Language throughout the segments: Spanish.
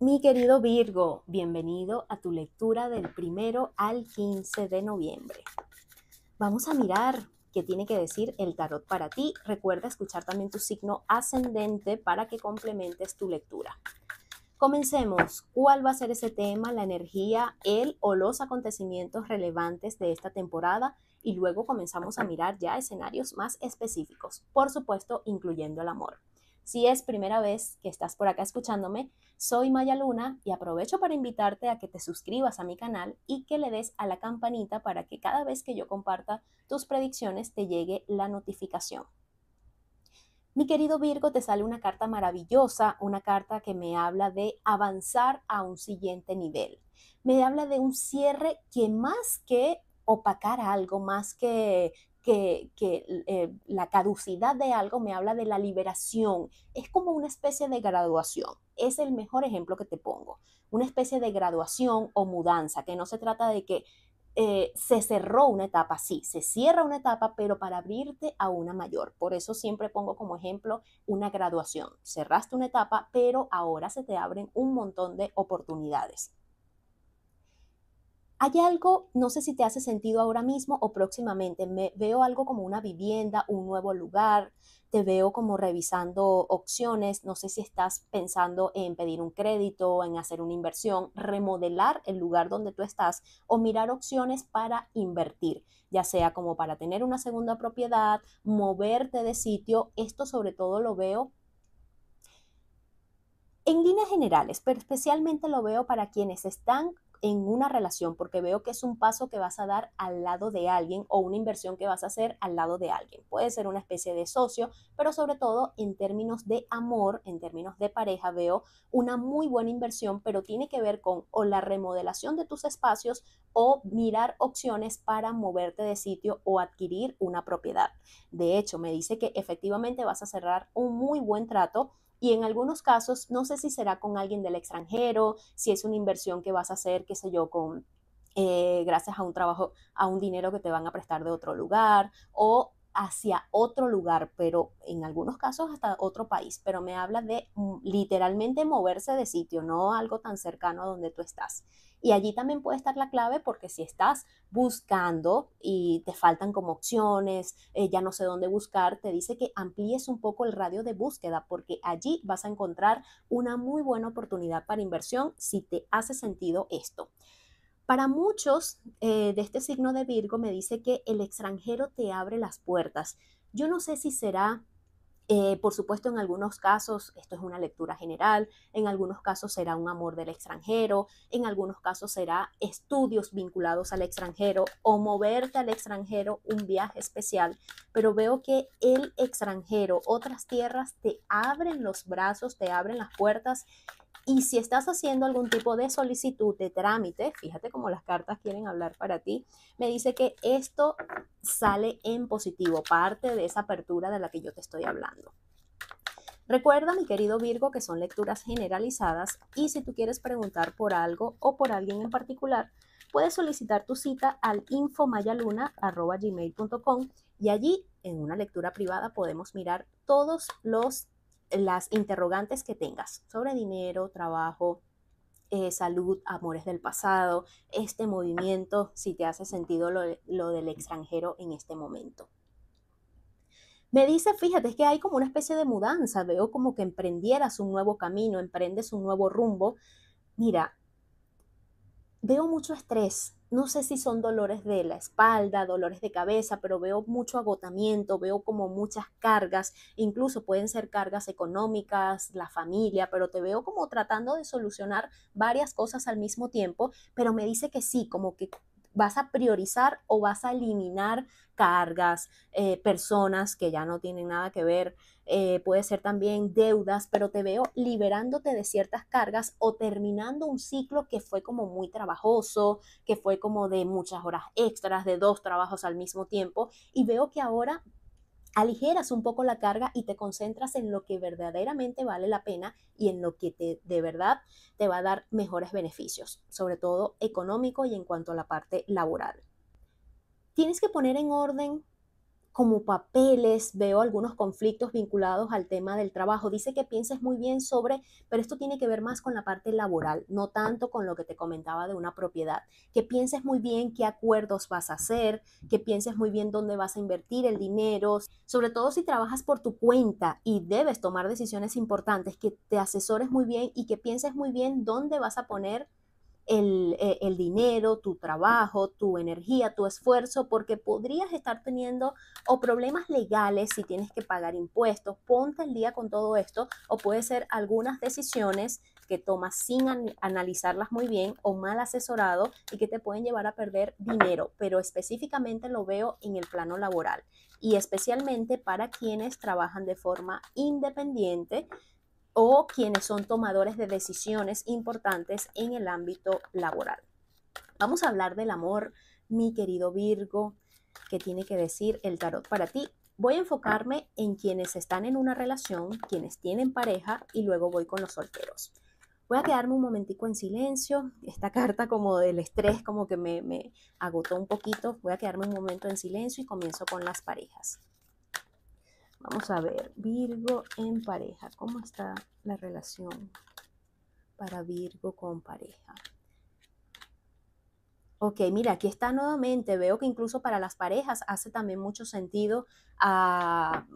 Mi querido Virgo, bienvenido a tu lectura del primero al 15 de noviembre. Vamos a mirar qué tiene que decir el tarot para ti. Recuerda escuchar también tu signo ascendente para que complementes tu lectura. Comencemos. ¿Cuál va a ser ese tema, la energía, el o los acontecimientos relevantes de esta temporada? Y luego comenzamos a mirar ya escenarios más específicos, por supuesto, incluyendo el amor. Si es primera vez que estás por acá escuchándome, soy Maya Luna y aprovecho para invitarte a que te suscribas a mi canal y que le des a la campanita para que cada vez que yo comparta tus predicciones te llegue la notificación. Mi querido Virgo, te sale una carta maravillosa, una carta que me habla de avanzar a un siguiente nivel. Me habla de un cierre que más que opacar algo, más que que, eh, la caducidad de algo me habla de la liberación. Es como una especie de graduación. Es el mejor ejemplo que te pongo. Una especie de graduación o mudanza, que no se trata de que eh, se cerró una etapa, sí, se cierra una etapa, pero para abrirte a una mayor. Por eso siempre pongo como ejemplo una graduación. Cerraste una etapa, pero ahora se te abren un montón de oportunidades. Hay algo, no sé si te hace sentido ahora mismo o próximamente, me veo algo como una vivienda, un nuevo lugar, te veo como revisando opciones, no sé si estás pensando en pedir un crédito, en hacer una inversión, remodelar el lugar donde tú estás o mirar opciones para invertir, ya sea como para tener una segunda propiedad, moverte de sitio, esto sobre todo lo veo en líneas generales, pero especialmente lo veo para quienes están en una relación, porque veo que es un paso que vas a dar al lado de alguien o una inversión que vas a hacer al lado de alguien. Puede ser una especie de socio, pero sobre todo en términos de amor, en términos de pareja, veo una muy buena inversión, pero tiene que ver con o la remodelación de tus espacios o mirar opciones para moverte de sitio o adquirir una propiedad. De hecho, me dice que efectivamente vas a cerrar un muy buen trato y en algunos casos no sé si será con alguien del extranjero, si es una inversión que vas a hacer, qué sé yo, con... Eh, gracias a un trabajo, a un dinero que te van a prestar de otro lugar o hacia otro lugar, pero en algunos casos hasta otro país, pero me habla de mm, literalmente moverse de sitio, no algo tan cercano a donde tú estás. Y allí también puede estar la clave porque si estás buscando y te faltan como opciones, eh, ya no sé dónde buscar, te dice que amplíes un poco el radio de búsqueda porque allí vas a encontrar una muy buena oportunidad para inversión si te hace sentido esto. Para muchos eh, de este signo de Virgo me dice que el extranjero te abre las puertas. Yo no sé si será eh, por supuesto, en algunos casos esto es una lectura general, en algunos casos será un amor del extranjero, en algunos casos será estudios vinculados al extranjero o moverte al extranjero, un viaje especial, pero veo que el extranjero, otras tierras te abren los brazos, te abren las puertas y si estás haciendo algún tipo de solicitud, de trámite, fíjate cómo las cartas quieren hablar para ti, me dice que esto sale en positivo, parte de esa apertura de la que yo te estoy hablando. Recuerda, mi querido Virgo, que son lecturas generalizadas y si tú quieres preguntar por algo o por alguien en particular, puedes solicitar tu cita al infomayaluna.gmail.com y allí, en una lectura privada, podemos mirar todos los las interrogantes que tengas sobre dinero, trabajo, eh, salud, amores del pasado, este movimiento, si te hace sentido lo, lo del extranjero en este momento. Me dice, fíjate, es que hay como una especie de mudanza, veo como que emprendieras un nuevo camino, emprendes un nuevo rumbo. Mira, veo mucho estrés, no sé si son dolores de la espalda, dolores de cabeza, pero veo mucho agotamiento, veo como muchas cargas, incluso pueden ser cargas económicas, la familia, pero te veo como tratando de solucionar varias cosas al mismo tiempo, pero me dice que sí, como que vas a priorizar o vas a eliminar cargas, eh, personas que ya no tienen nada que ver, eh, puede ser también deudas, pero te veo liberándote de ciertas cargas o terminando un ciclo que fue como muy trabajoso, que fue como de muchas horas extras, de dos trabajos al mismo tiempo, y veo que ahora aligeras un poco la carga y te concentras en lo que verdaderamente vale la pena y en lo que te, de verdad te va a dar mejores beneficios, sobre todo económico y en cuanto a la parte laboral. Tienes que poner en orden como papeles, veo algunos conflictos vinculados al tema del trabajo. Dice que pienses muy bien sobre, pero esto tiene que ver más con la parte laboral, no tanto con lo que te comentaba de una propiedad. Que pienses muy bien qué acuerdos vas a hacer, que pienses muy bien dónde vas a invertir el dinero, sobre todo si trabajas por tu cuenta y debes tomar decisiones importantes, que te asesores muy bien y que pienses muy bien dónde vas a poner eh, el, dinero, tu trabajo, tu energía, tu esfuerzo, porque podrías estar teniendo o problemas legales si tienes que pagar impuestos, ponte al día con todo esto, o puede ser algunas decisiones que tomas sin analizarlas muy bien o mal asesorado y que te pueden llevar a perder dinero, pero específicamente lo veo en el plano laboral y especialmente para quienes trabajan de forma independiente o quienes son tomadores de decisiones importantes en el ámbito laboral. Vamos a hablar del amor, mi querido Virgo, que tiene que decir el tarot para ti. Voy a enfocarme en quienes están en una relación, quienes tienen pareja y luego voy con los solteros. Voy a quedarme un momentico en silencio. Esta carta como del estrés como que me, me agotó un poquito. Voy a quedarme un momento en silencio y comienzo con las parejas. Vamos a ver, Virgo en pareja, ¿cómo está la relación para Virgo con pareja? Ok, mira, aquí está nuevamente. Veo que incluso para las parejas hace también mucho sentido. Ah,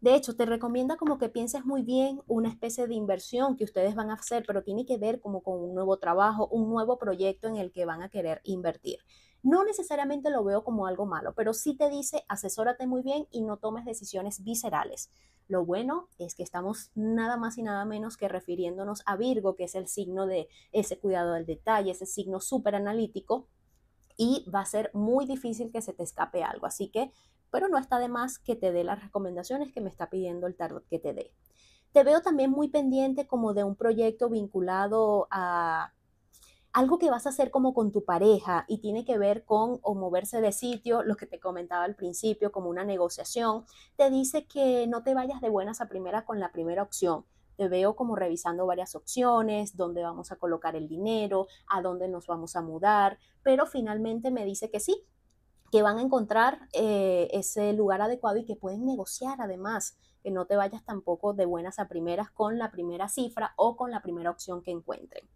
de hecho, te recomienda como que pienses muy bien una especie de inversión que ustedes van a hacer, pero tiene que ver como con un nuevo trabajo, un nuevo proyecto en el que van a querer invertir. No necesariamente lo veo como algo malo, pero sí te dice asesórate muy bien y no tomes decisiones viscerales. Lo bueno es que estamos nada más y nada menos que refiriéndonos a Virgo, que es el signo de ese cuidado del detalle, ese signo súper analítico, y va a ser muy difícil que se te escape algo. Así que, pero no está de más que te dé las recomendaciones que me está pidiendo el tarot que te dé. Te veo también muy pendiente como de un proyecto vinculado a algo que vas a hacer como con tu pareja y tiene que ver con o moverse de sitio, lo que te comentaba al principio, como una negociación, te dice que no te vayas de buenas a primeras con la primera opción. Te veo como revisando varias opciones, dónde vamos a colocar el dinero, a dónde nos vamos a mudar, pero finalmente me dice que sí, que van a encontrar eh, ese lugar adecuado y que pueden negociar además, que no te vayas tampoco de buenas a primeras con la primera cifra o con la primera opción que encuentren.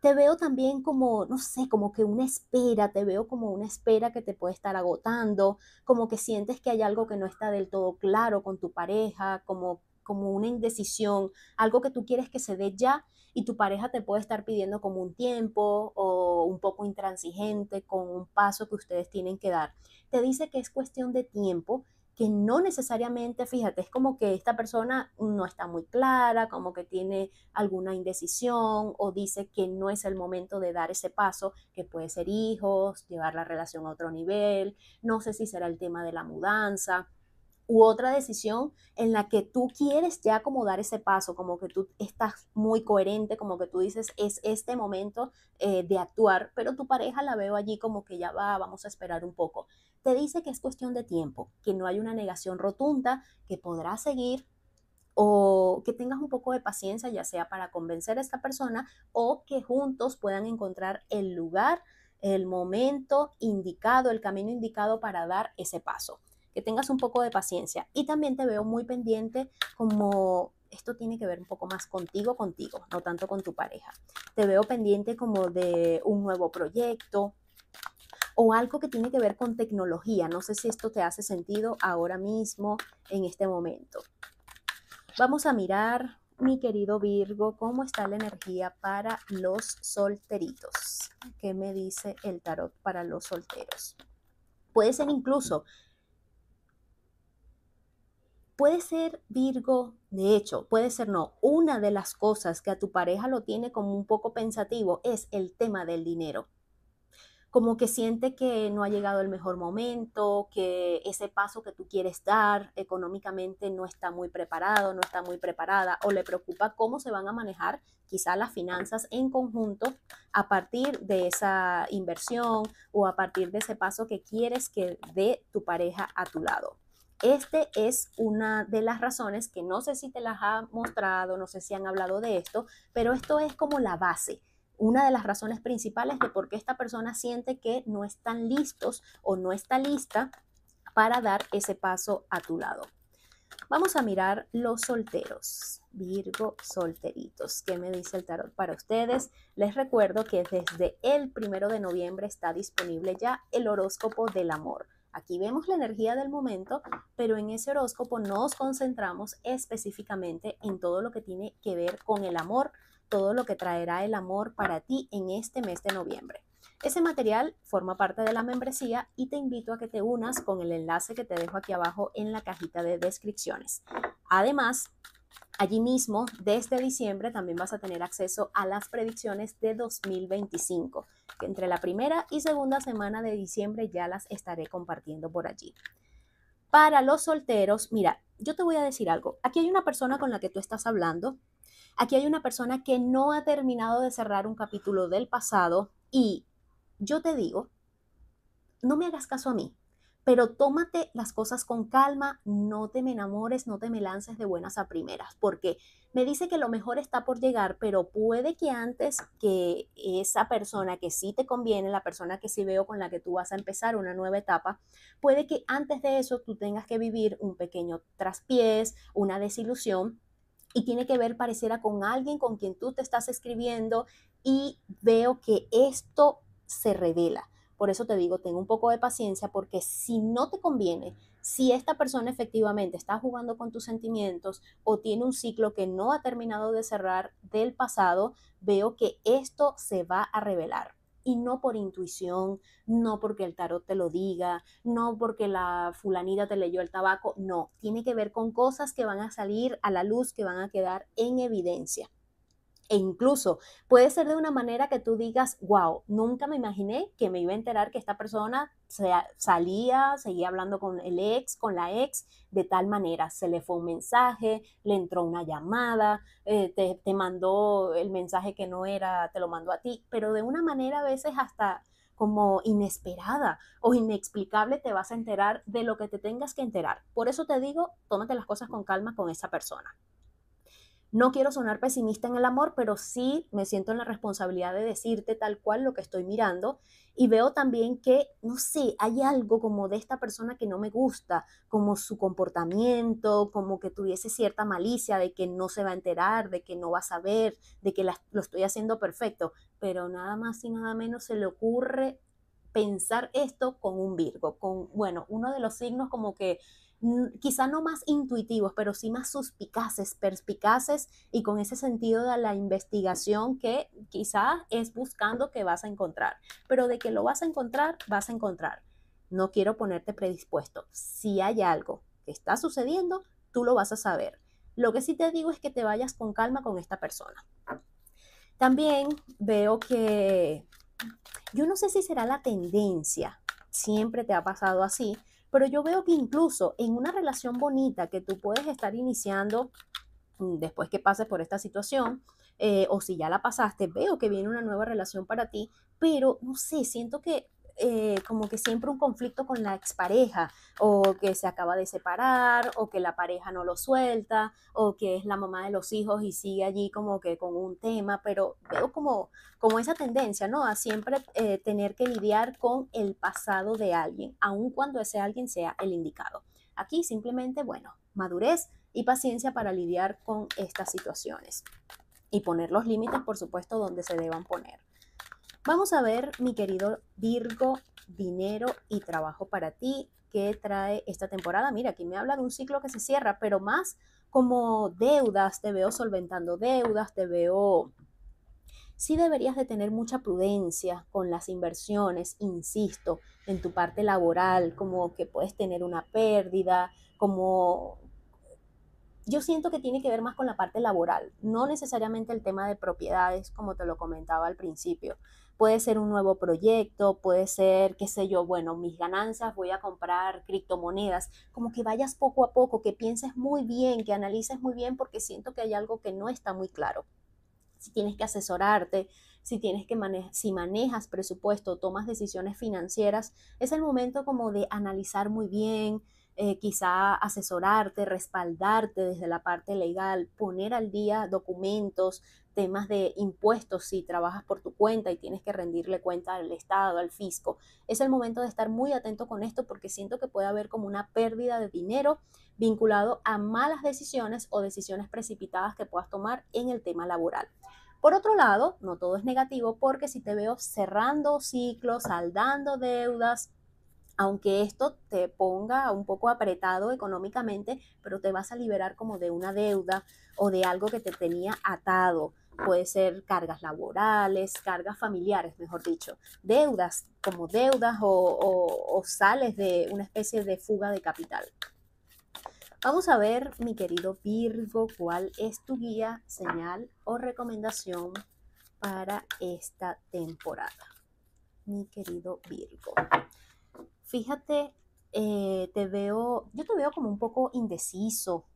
Te veo también como, no sé, como que una espera, te veo como una espera que te puede estar agotando, como que sientes que hay algo que no está del todo claro con tu pareja, como como una indecisión, algo que tú quieres que se dé ya y tu pareja te puede estar pidiendo como un tiempo o un poco intransigente con un paso que ustedes tienen que dar. Te dice que es cuestión de tiempo que no necesariamente, fíjate, es como que esta persona no está muy clara, como que tiene alguna indecisión o dice que no es el momento de dar ese paso, que puede ser hijos, llevar la relación a otro nivel, no sé si será el tema de la mudanza u otra decisión en la que tú quieres ya como dar ese paso, como que tú estás muy coherente, como que tú dices, es este momento eh, de actuar, pero tu pareja la veo allí como que ya va, vamos a esperar un poco te dice que es cuestión de tiempo, que no hay una negación rotunda, que podrás seguir o que tengas un poco de paciencia, ya sea para convencer a esta persona o que juntos puedan encontrar el lugar, el momento indicado, el camino indicado para dar ese paso. Que tengas un poco de paciencia. Y también te veo muy pendiente como esto tiene que ver un poco más contigo, contigo, no tanto con tu pareja. Te veo pendiente como de un nuevo proyecto, o algo que tiene que ver con tecnología. No sé si esto te hace sentido ahora mismo, en este momento. Vamos a mirar, mi querido Virgo, cómo está la energía para los solteritos. ¿Qué me dice el tarot para los solteros? Puede ser incluso puede ser Virgo, de hecho, puede ser no. Una de las cosas que a tu pareja lo tiene como un poco pensativo es el tema del dinero como que siente que no ha llegado el mejor momento, que ese paso que tú quieres dar económicamente no está muy preparado, no está muy preparada o le preocupa cómo se van a manejar quizás las finanzas en conjunto a partir de esa inversión o a partir de ese paso que quieres que dé tu pareja a tu lado. Este es una de las razones que no sé si te las ha mostrado, no sé si han hablado de esto, pero esto es como la base una de las razones principales de por qué esta persona siente que no están listos o no está lista para dar ese paso a tu lado. Vamos a mirar los solteros, Virgo solteritos. ¿Qué me dice el tarot para ustedes? Les recuerdo que desde el primero de noviembre está disponible ya el horóscopo del amor. Aquí vemos la energía del momento, pero en ese horóscopo nos concentramos específicamente en todo lo que tiene que ver con el amor, todo lo que traerá el amor para ti en este mes de noviembre. Ese material forma parte de la membresía y te invito a que te unas con el enlace que te dejo aquí abajo en la cajita de descripciones. Además, Allí mismo, desde diciembre, también vas a tener acceso a las predicciones de 2025, que entre la primera y segunda semana de diciembre ya las estaré compartiendo por allí. Para los solteros, mira, yo te voy a decir algo. Aquí hay una persona con la que tú estás hablando Aquí hay una persona que no ha terminado de cerrar un capítulo del pasado y yo te digo, no me hagas caso a mí, pero tómate las cosas con calma, no te me enamores, no te me lances de buenas a primeras, porque me dice que lo mejor está por llegar, pero puede que antes que esa persona que sí te conviene, la persona que sí veo con la que tú vas a empezar una nueva etapa, puede que antes de eso tú tengas que vivir un pequeño traspiés, una desilusión y tiene que ver pareciera con alguien con quien tú te estás escribiendo y veo que esto se revela. Por eso te digo, ten un poco de paciencia porque si no te conviene, si esta persona efectivamente está jugando con tus sentimientos o tiene un ciclo que no ha terminado de cerrar del pasado, veo que esto se va a revelar y no por intuición, no porque el tarot te lo diga, no porque la fulanita te leyó el tabaco, no, tiene que ver con cosas que van a salir a la luz, que van a quedar en evidencia e incluso puede ser de una manera que tú digas, wow, nunca me imaginé que me iba a enterar que esta persona salía, seguía hablando con el ex, con la ex, de tal manera, se le fue un mensaje, le entró una llamada, eh, te, te mandó el mensaje que no era, te lo mandó a ti, pero de una manera a veces hasta como inesperada o inexplicable te vas a enterar de lo que te tengas que enterar. Por eso te digo, tómate las cosas con calma con esa persona. No quiero sonar pesimista en el amor, pero sí me siento en la responsabilidad de decirte tal cual lo que estoy mirando. Y veo también que, no sé, hay algo como de esta persona que no me gusta, como su comportamiento, como que tuviese cierta malicia de que no se va a enterar, de que no va a saber, de que lo estoy haciendo perfecto. Pero nada más y nada menos se le ocurre pensar esto con un Virgo, con, bueno, uno de los signos como que quizá no más intuitivos, pero sí más suspicaces, perspicaces y con ese sentido de la investigación que quizá es buscando que vas a encontrar. Pero de que lo vas a encontrar, vas a encontrar. No quiero ponerte predispuesto. Si hay algo que está sucediendo, tú lo vas a saber. Lo que sí te digo es que te vayas con calma con esta persona. También veo que yo no sé si será la tendencia, siempre te ha pasado así, pero yo veo que incluso en una relación bonita que tú puedes estar iniciando mm, después que pases por esta situación, eh, o si ya la pasaste, veo que viene una nueva relación para ti, pero no sé, siento que eh, como que siempre un conflicto con la expareja, o que se acaba de separar, o que la pareja no lo suelta, o que es la mamá de los hijos y sigue allí como que con un tema, pero veo como, como esa tendencia, ¿no? A siempre eh, tener que lidiar con el pasado de alguien, aun cuando ese alguien sea el indicado. Aquí simplemente, bueno, madurez y paciencia para lidiar con estas situaciones y poner los límites, por supuesto, donde se deban poner. Vamos a ver, mi querido Virgo, dinero y trabajo para ti ¿qué trae esta temporada. Mira, aquí me habla de un ciclo que se cierra, pero más como deudas, te veo solventando deudas, te veo... Sí deberías de tener mucha prudencia con las inversiones, insisto, en tu parte laboral, como que puedes tener una pérdida, como yo siento que tiene que ver más con la parte laboral, no necesariamente el tema de propiedades, como te lo comentaba al principio. Puede ser un nuevo proyecto, puede ser, qué sé yo, bueno, mis ganancias, voy a comprar criptomonedas, como que vayas poco a poco, que pienses muy bien, que analices muy bien porque siento que hay algo que no está muy claro. Si tienes que asesorarte, si tienes que si manejas presupuesto, tomas decisiones financieras, es el momento como de analizar muy bien, eh, quizá asesorarte, respaldarte desde la parte legal, poner al día documentos, temas de impuestos si trabajas por tu cuenta y tienes que rendirle cuenta al Estado, al fisco. Es el momento de estar muy atento con esto porque siento que puede haber como una pérdida de dinero vinculado a malas decisiones o decisiones precipitadas que puedas tomar en el tema laboral. Por otro lado, no todo es negativo porque si te veo cerrando ciclos, saldando deudas, aunque esto te ponga un poco apretado económicamente, pero te vas a liberar como de una deuda o de algo que te tenía atado. Puede ser cargas laborales, cargas familiares, mejor dicho, deudas como deudas o, sales de una especie de fuga de capital. Vamos a ver, mi querido Virgo, cuál es tu guía, señal o recomendación para esta temporada. Mi querido Virgo. Fíjate, eh, te veo, yo te veo como un poco indeciso,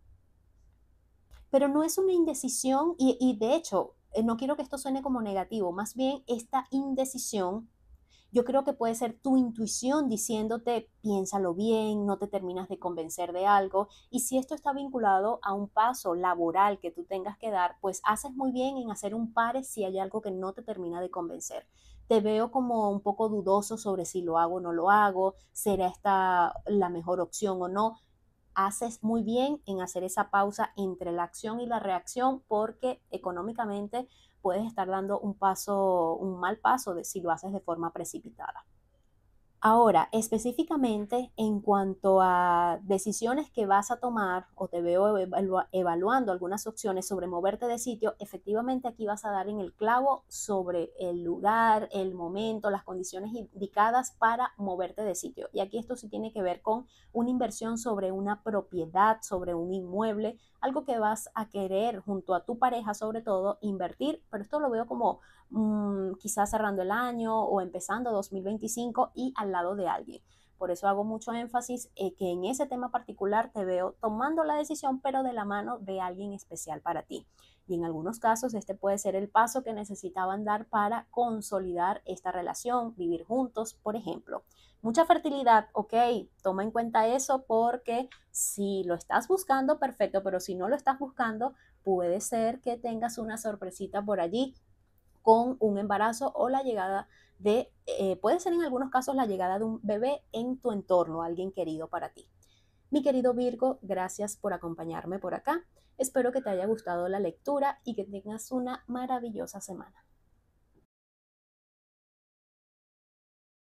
pero no es una indecisión y, de hecho, eh, no quiero que esto suene como negativo, más bien esta indecisión yo creo que puede ser tu intuición diciéndote, piénsalo bien, no te terminas de convencer de algo. Y si esto está vinculado a un paso laboral que tú tengas que dar, pues haces muy bien en hacer un par si hay algo que no te termina de convencer te veo como un poco dudoso sobre si lo hago o no lo hago, será esta la mejor opción o no. Haces muy bien en hacer esa pausa entre la acción y la reacción porque económicamente puedes estar dando un paso, un mal paso de, si lo haces de forma precipitada. Ahora, específicamente en cuanto a decisiones que vas a tomar o te veo evaluando algunas opciones sobre moverte de sitio, efectivamente aquí vas a dar en el clavo sobre el lugar, el momento, las condiciones indicadas para moverte de sitio. Y aquí esto sí tiene que ver con una inversión sobre una propiedad, sobre un inmueble, algo que vas a querer junto a tu pareja sobre todo invertir, pero esto lo veo como Mm, quizás cerrando el año o empezando 2025 y al lado de alguien. Por eso hago mucho énfasis en eh, que en ese tema particular te veo tomando la decisión, pero de la mano de alguien especial para ti. Y en algunos casos este puede ser el paso que necesitaban dar para consolidar esta relación, vivir juntos, por ejemplo. Mucha fertilidad, ok, toma en cuenta eso porque si lo estás buscando, perfecto, pero si no lo estás buscando, puede ser que tengas una sorpresita por allí con un embarazo o la llegada de, eh, puede ser en algunos casos la llegada de un bebé en tu entorno, alguien querido para ti. Mi querido Virgo, gracias por acompañarme por acá. Espero que te haya gustado la lectura y que tengas una maravillosa semana.